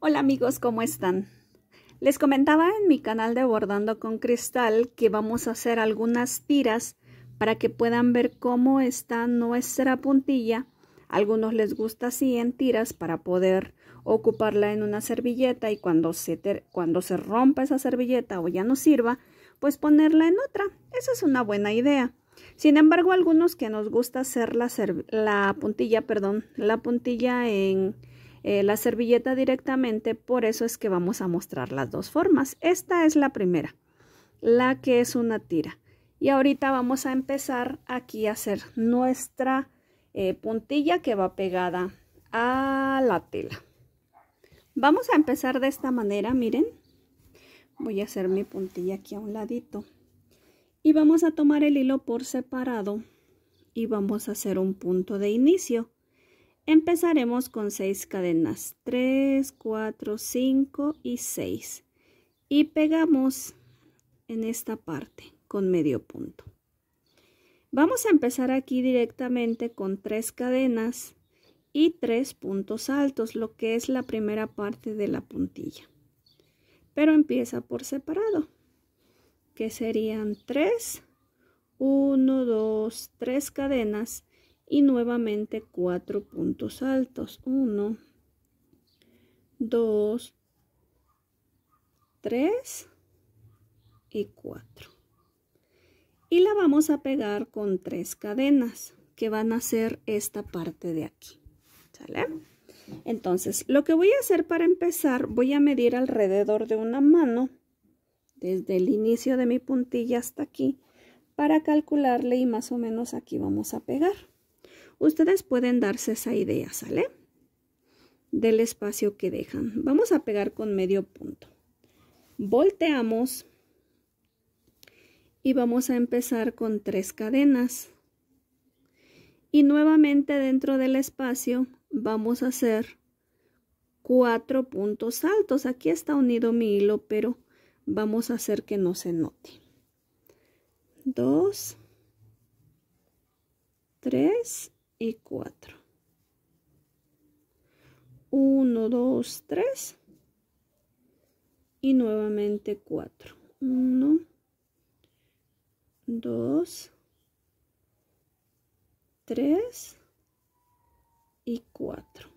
Hola amigos, ¿cómo están? Les comentaba en mi canal de Bordando con Cristal que vamos a hacer algunas tiras para que puedan ver cómo está nuestra puntilla. A algunos les gusta así en tiras para poder ocuparla en una servilleta y cuando se, cuando se rompa esa servilleta o ya no sirva, pues ponerla en otra. Esa es una buena idea. Sin embargo, algunos que nos gusta hacer la, la puntilla, perdón, la puntilla en eh, la servilleta directamente, por eso es que vamos a mostrar las dos formas. Esta es la primera, la que es una tira. Y ahorita vamos a empezar aquí a hacer nuestra eh, puntilla que va pegada a la tela. Vamos a empezar de esta manera, miren. Voy a hacer mi puntilla aquí a un ladito. Y vamos a tomar el hilo por separado y vamos a hacer un punto de inicio Empezaremos con 6 cadenas, 3, 4, 5 y 6. Y pegamos en esta parte con medio punto. Vamos a empezar aquí directamente con 3 cadenas y 3 puntos altos, lo que es la primera parte de la puntilla. Pero empieza por separado, que serían 3, 1, 2, 3 cadenas y nuevamente cuatro puntos altos. 1, 2, 3 y 4. Y la vamos a pegar con tres cadenas que van a ser esta parte de aquí. Entonces, lo que voy a hacer para empezar, voy a medir alrededor de una mano, desde el inicio de mi puntilla hasta aquí, para calcularle y más o menos aquí vamos a pegar. Ustedes pueden darse esa idea, ¿sale? Del espacio que dejan. Vamos a pegar con medio punto. Volteamos y vamos a empezar con tres cadenas. Y nuevamente dentro del espacio vamos a hacer cuatro puntos altos. Aquí está unido mi hilo, pero vamos a hacer que no se note. Dos, tres y 4. 1, 2, 3 y nuevamente 4. 1, 2, 3 y 4.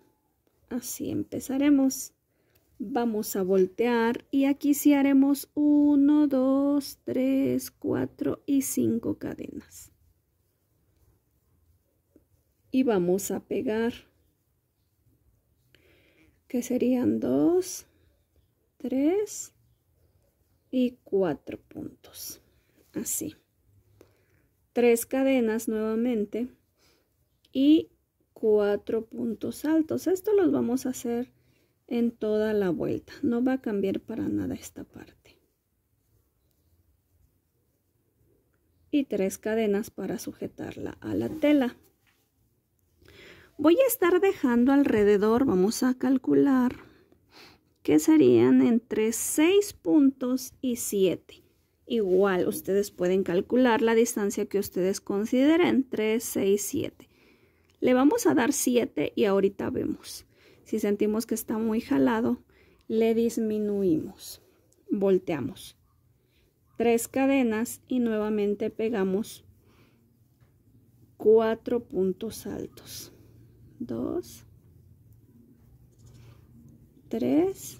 Así empezaremos. Vamos a voltear y aquí sí haremos 1, 2, 3, 4 y 5 cadenas y vamos a pegar que serían 2 3 y 4 puntos así tres cadenas nuevamente y cuatro puntos altos esto los vamos a hacer en toda la vuelta no va a cambiar para nada esta parte y tres cadenas para sujetarla a la tela Voy a estar dejando alrededor, vamos a calcular, que serían entre 6 puntos y 7. Igual ustedes pueden calcular la distancia que ustedes consideren, 3, 6, 7. Le vamos a dar 7 y ahorita vemos. Si sentimos que está muy jalado, le disminuimos. Volteamos. Tres cadenas y nuevamente pegamos cuatro puntos altos. 2, 3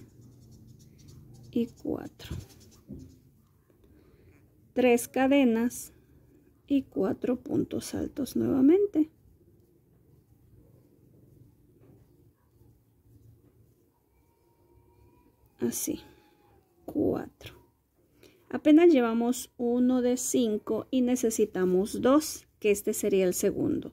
y 4. 3 cadenas y 4 puntos altos nuevamente. Así, 4. Apenas llevamos uno de 5 y necesitamos 2, que este sería el segundo.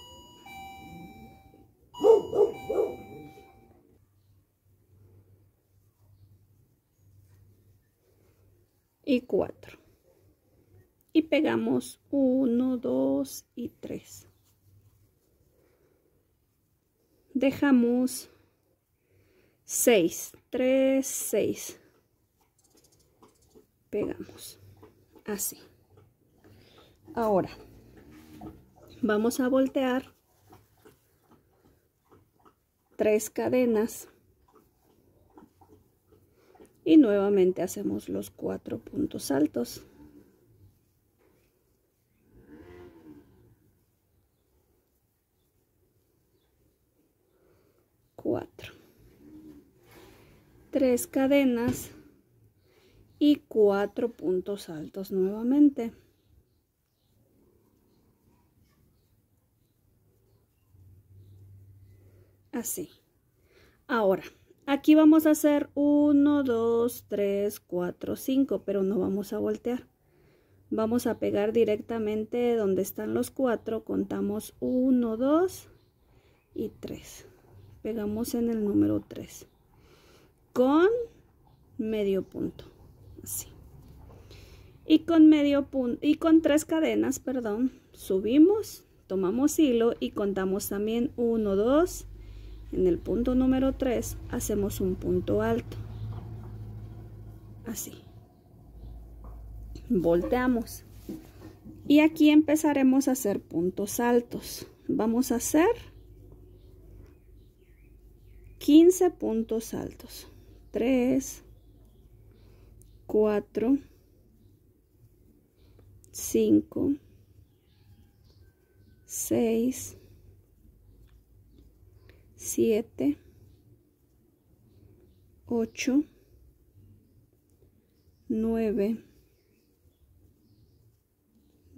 y 4 y pegamos 1 2 y 3 dejamos 6 3 6 pegamos así ahora vamos a voltear tres cadenas y nuevamente hacemos los cuatro puntos altos cuatro tres cadenas y cuatro puntos altos nuevamente así ahora Aquí vamos a hacer 1, 2, 3, 4, 5, pero no vamos a voltear. Vamos a pegar directamente donde están los 4, contamos 1, 2 y 3. Pegamos en el número 3 con medio punto, así. Y con medio punto, y con tres cadenas, perdón, subimos, tomamos hilo y contamos también 1, 2 en el punto número 3 hacemos un punto alto. Así. Volteamos. Y aquí empezaremos a hacer puntos altos. Vamos a hacer 15 puntos altos. 3, 4, 5, 6, 7, 8, 9,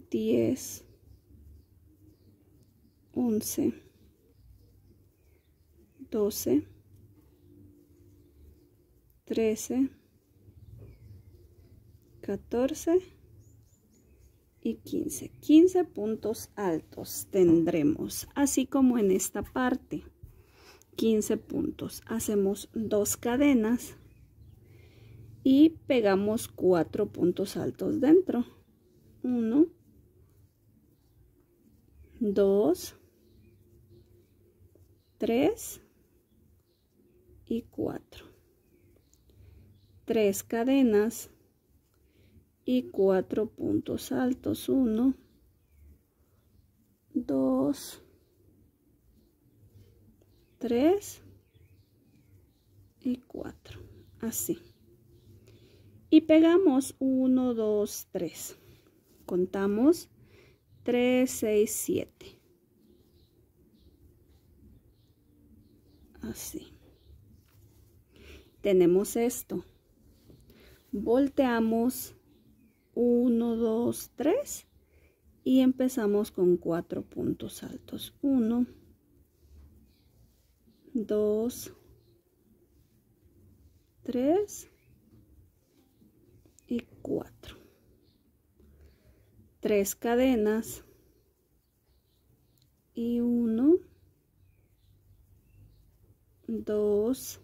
10, 11, 12, 13, 14 y 15. 15 puntos altos tendremos, así como en esta parte. 15 puntos hacemos dos cadenas y pegamos cuatro puntos altos dentro 1 2 3 y 4 3 cadenas y 4 puntos altos 1 2 3 y 4 así y pegamos 1 2 3 contamos 3 6 7 así tenemos esto volteamos 1 2 3 y empezamos con cuatro puntos altos 1 2, 3 y 4. 3 cadenas y 1, 2,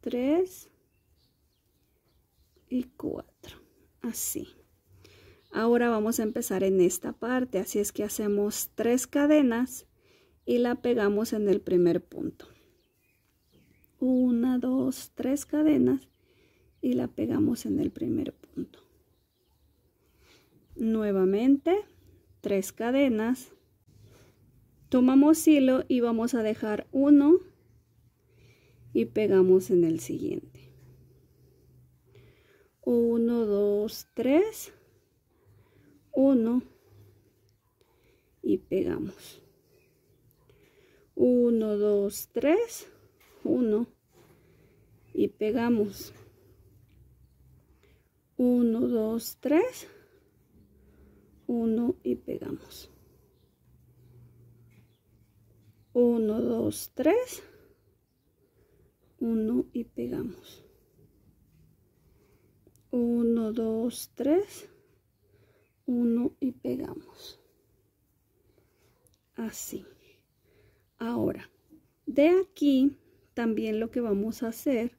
3 y 4. Así. Ahora vamos a empezar en esta parte, así es que hacemos 3 cadenas y la pegamos en el primer punto una dos tres cadenas y la pegamos en el primer punto nuevamente tres cadenas tomamos hilo y vamos a dejar uno y pegamos en el siguiente uno dos tres uno y pegamos 1 2 3 1 y pegamos 1 2 3 1 y pegamos 1 2 3 1 y pegamos 1 2 3 1 y pegamos así Ahora, de aquí también lo que vamos a hacer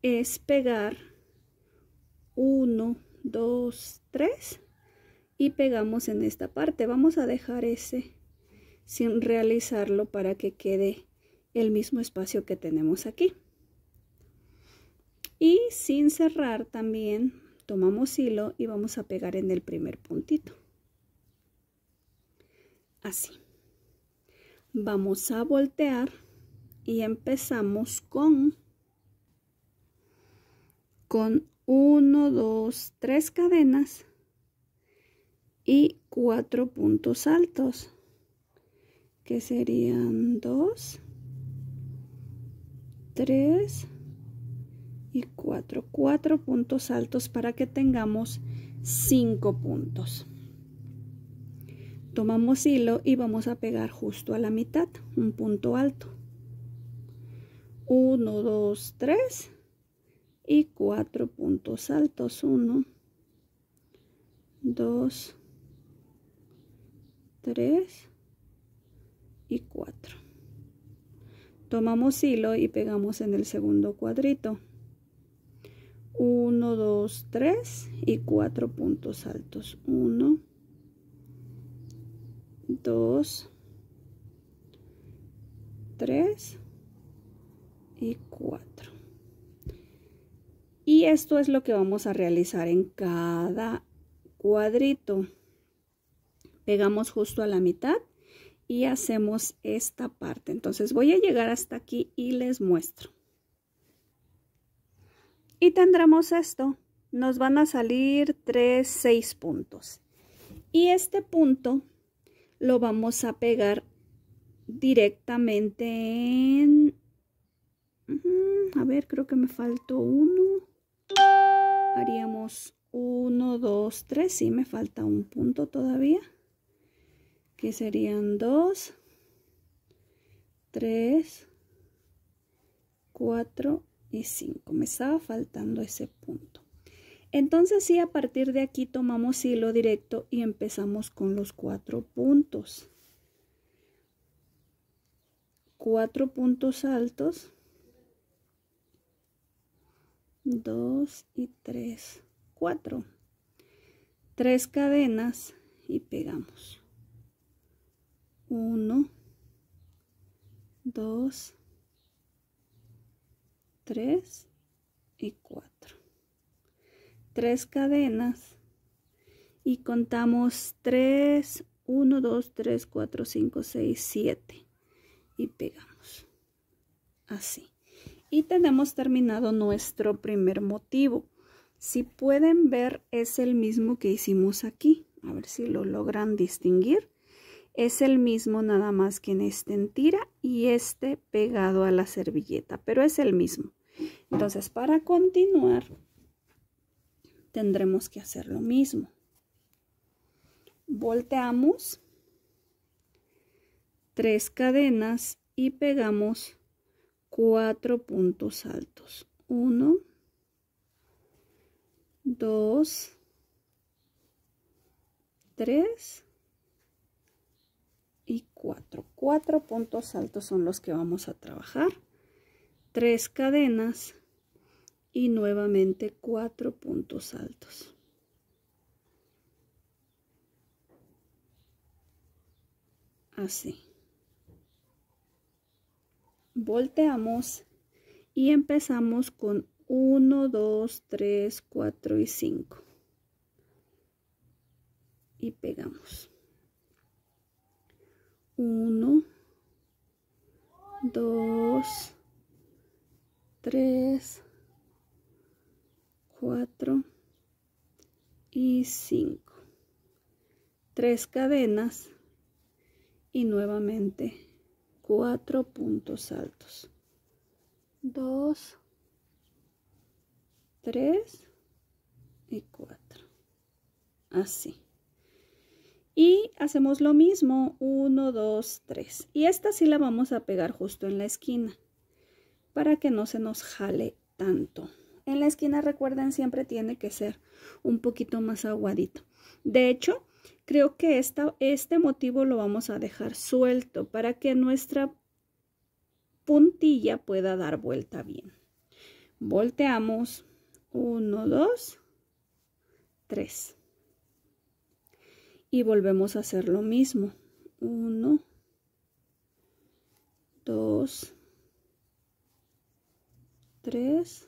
es pegar 1, 2, 3 y pegamos en esta parte. Vamos a dejar ese sin realizarlo para que quede el mismo espacio que tenemos aquí. Y sin cerrar también tomamos hilo y vamos a pegar en el primer puntito. Así. Vamos a voltear y empezamos con con 1, 2, 3 cadenas y 4 puntos altos que serían 2, 3 y 4, 4 puntos altos para que tengamos 5 puntos tomamos hilo y vamos a pegar justo a la mitad un punto alto 1 2 3 y 4 puntos altos 1 2 3 y 4 tomamos hilo y pegamos en el segundo cuadrito 1 2 3 y 4 puntos altos 1 dos, tres y cuatro. Y esto es lo que vamos a realizar en cada cuadrito. Pegamos justo a la mitad y hacemos esta parte. Entonces voy a llegar hasta aquí y les muestro. Y tendremos esto. Nos van a salir tres seis puntos. Y este punto lo vamos a pegar directamente en... a ver, creo que me faltó uno. Haríamos uno, dos, tres. Sí, me falta un punto todavía. Que serían dos, tres, cuatro y cinco. Me estaba faltando ese punto. Entonces sí, a partir de aquí tomamos hilo directo y empezamos con los cuatro puntos. Cuatro puntos altos. Dos y tres. Cuatro. Tres cadenas y pegamos. Uno. Dos. Tres y cuatro tres cadenas y contamos 3, 1, 2, 3, 4, 5, 6, 7 y pegamos así y tenemos terminado nuestro primer motivo si pueden ver es el mismo que hicimos aquí a ver si lo logran distinguir es el mismo nada más que en este en tira y este pegado a la servilleta pero es el mismo entonces para continuar tendremos que hacer lo mismo. Volteamos tres cadenas y pegamos cuatro puntos altos. Uno, dos, tres y cuatro. Cuatro puntos altos son los que vamos a trabajar. Tres cadenas y nuevamente cuatro puntos altos. Así. Volteamos y empezamos con 1, 2, 3, 4 y 5. Y pegamos. 1, 2, 3, 4 y 5 tres cadenas y nuevamente 4 puntos altos 2 3 y 4 así y hacemos lo mismo 1 2 3 y esta sí la vamos a pegar justo en la esquina para que no se nos jale tanto en la esquina, recuerden, siempre tiene que ser un poquito más aguadito. De hecho, creo que este motivo lo vamos a dejar suelto para que nuestra puntilla pueda dar vuelta bien. Volteamos. 1, 2, 3. Y volvemos a hacer lo mismo. 1, 2, 3,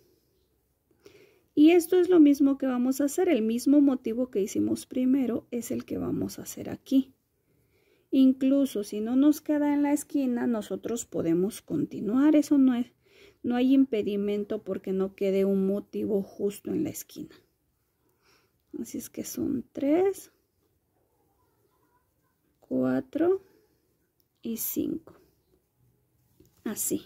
Y esto es lo mismo que vamos a hacer, el mismo motivo que hicimos primero es el que vamos a hacer aquí. Incluso si no nos queda en la esquina, nosotros podemos continuar, eso no es, no hay impedimento porque no quede un motivo justo en la esquina. Así es que son 3, 4 y 5. Así.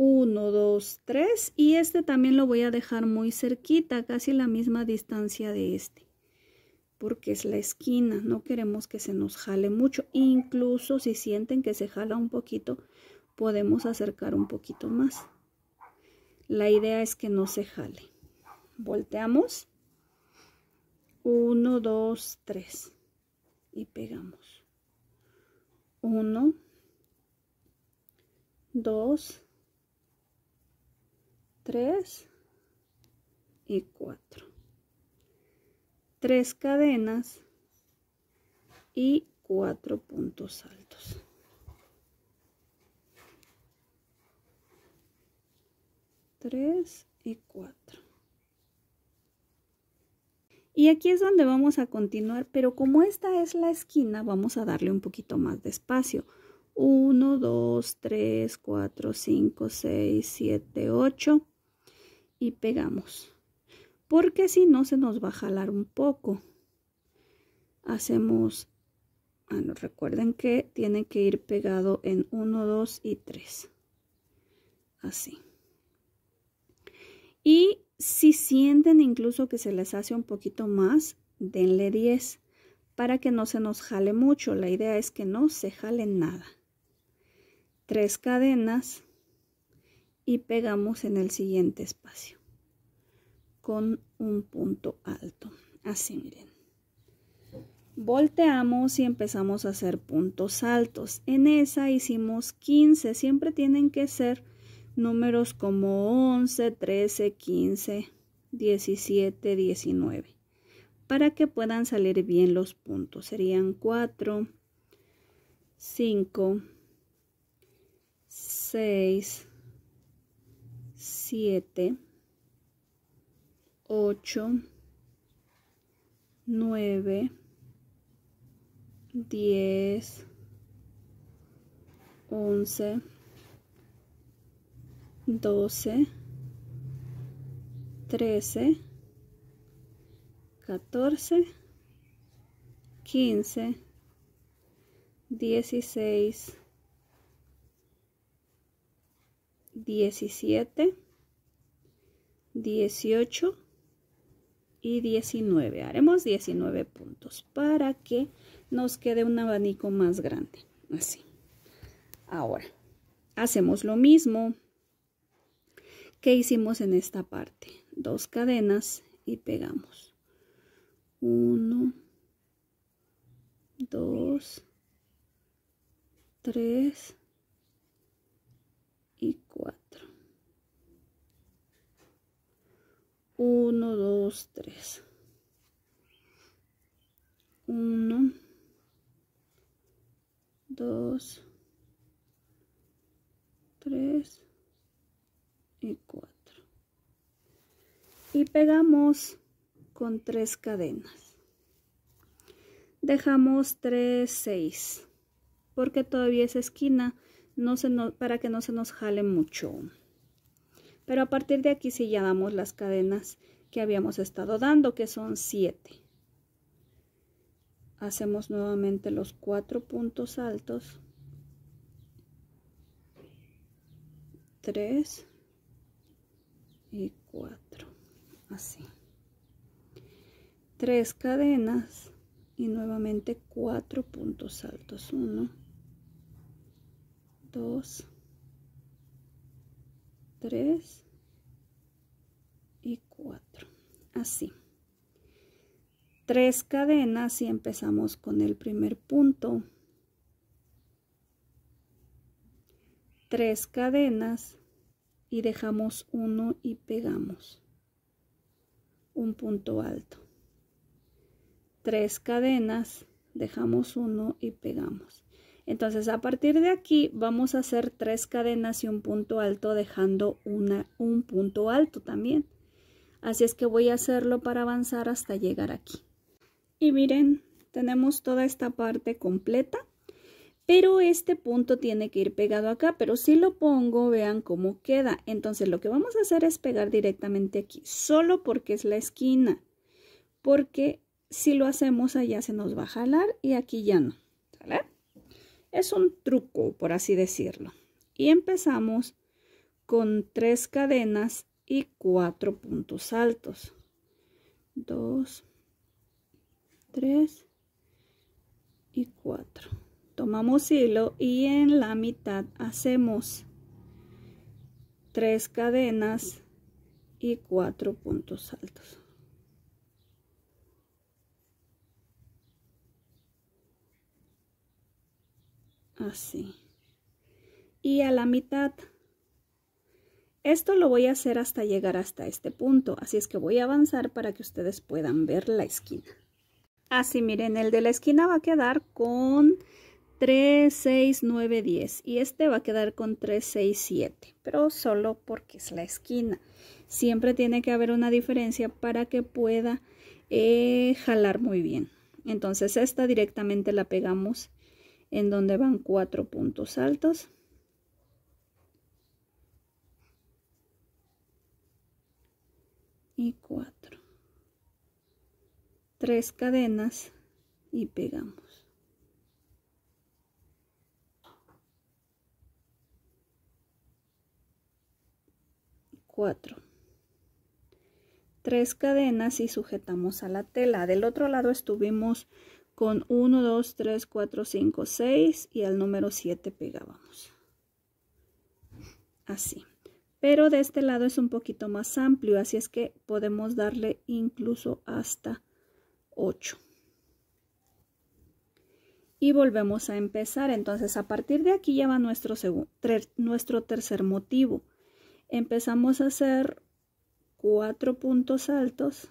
1, 2, 3 y este también lo voy a dejar muy cerquita, casi la misma distancia de este, porque es la esquina, no queremos que se nos jale mucho, incluso si sienten que se jala un poquito, podemos acercar un poquito más. La idea es que no se jale. Volteamos, 1, 2, 3 y pegamos, 1, 2, 3 y 4 3 cadenas y 4 puntos altos Tres y cuatro. Y aquí es donde vamos a continuar, pero como esta es la esquina, vamos a darle un poquito más de espacio. 1, 2, 3, 4, 5, 6, 7, 8, y pegamos porque si no se nos va a jalar un poco hacemos bueno, ah, recuerden que tiene que ir pegado en 1 2 y 3 así y si sienten incluso que se les hace un poquito más denle 10 para que no se nos jale mucho la idea es que no se jale nada tres cadenas y pegamos en el siguiente espacio con un punto alto así miren volteamos y empezamos a hacer puntos altos en esa hicimos 15 siempre tienen que ser números como 11 13 15 17 19 para que puedan salir bien los puntos serían 4 5 6 7, 8, 9, 10, 11, 12, 13, 14, 15, 16, 17, 18 y 19. Haremos 19 puntos para que nos quede un abanico más grande. Así. Ahora, hacemos lo mismo que hicimos en esta parte. Dos cadenas y pegamos. 1, 2, 3 y 4. 1, 2, 3. 1, 2, 3 y 4. Y pegamos con tres cadenas. Dejamos 3, 6, porque todavía esa esquina no se nos, para que no se nos jale mucho. Pero a partir de aquí sí ya damos las cadenas que habíamos estado dando, que son 7. Hacemos nuevamente los cuatro puntos altos. 3 y 4. Así. 3 cadenas y nuevamente cuatro puntos altos. 1, 2, 3 y 4 así tres cadenas y empezamos con el primer punto tres cadenas y dejamos uno y pegamos un punto alto tres cadenas dejamos uno y pegamos entonces a partir de aquí vamos a hacer tres cadenas y un punto alto dejando una, un punto alto también. Así es que voy a hacerlo para avanzar hasta llegar aquí. Y miren, tenemos toda esta parte completa, pero este punto tiene que ir pegado acá, pero si lo pongo, vean cómo queda. Entonces lo que vamos a hacer es pegar directamente aquí, solo porque es la esquina, porque si lo hacemos allá se nos va a jalar y aquí ya no, es un truco, por así decirlo. Y empezamos con tres cadenas y cuatro puntos altos. Dos, tres y cuatro. Tomamos hilo y en la mitad hacemos tres cadenas y cuatro puntos altos. así y a la mitad esto lo voy a hacer hasta llegar hasta este punto así es que voy a avanzar para que ustedes puedan ver la esquina así ah, miren el de la esquina va a quedar con 3, 6, 9, 10 y este va a quedar con 3, 6, 7 pero solo porque es la esquina siempre tiene que haber una diferencia para que pueda eh, jalar muy bien entonces esta directamente la pegamos en donde van cuatro puntos altos y cuatro tres cadenas y pegamos cuatro tres cadenas y sujetamos a la tela del otro lado estuvimos con 1, 2, 3, 4, 5, 6 y al número 7 pegábamos. Así. Pero de este lado es un poquito más amplio, así es que podemos darle incluso hasta 8. Y volvemos a empezar. Entonces, a partir de aquí ya va nuestro, nuestro tercer motivo. Empezamos a hacer cuatro puntos altos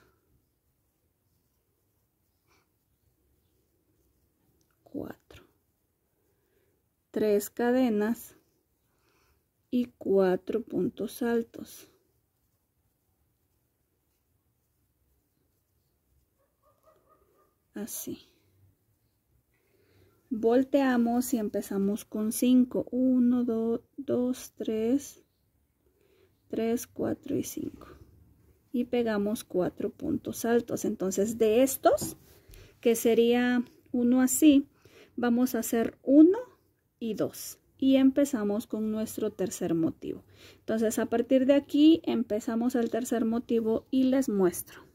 4 3 cadenas y 4 puntos altos así volteamos y empezamos con 5 1 2 2 3 3 4 y 5 y pegamos 4 puntos altos entonces de estos que sería uno así vamos a hacer uno y dos y empezamos con nuestro tercer motivo entonces a partir de aquí empezamos el tercer motivo y les muestro